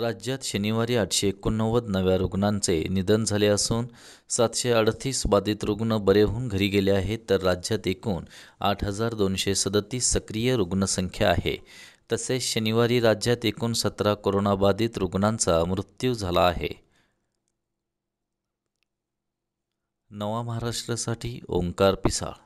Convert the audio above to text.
राज्यात शनिवारी आठशे एकोणनव्वद नव्या रुग्णांचे निधन झाले असून सातशे अडतीस बाधित रुग्ण बरे होऊन घरी गेले आहेत तर राज्यात एकूण आठ हजार दोनशे सदतीस सक्रिय रुग्णसंख्या आहे तसेच शनिवारी राज्यात एकूण सतरा कोरोनाबाधित रुग्णांचा मृत्यू झाला आहे नवा महाराष्ट्रासाठी ओंकार पिसाळ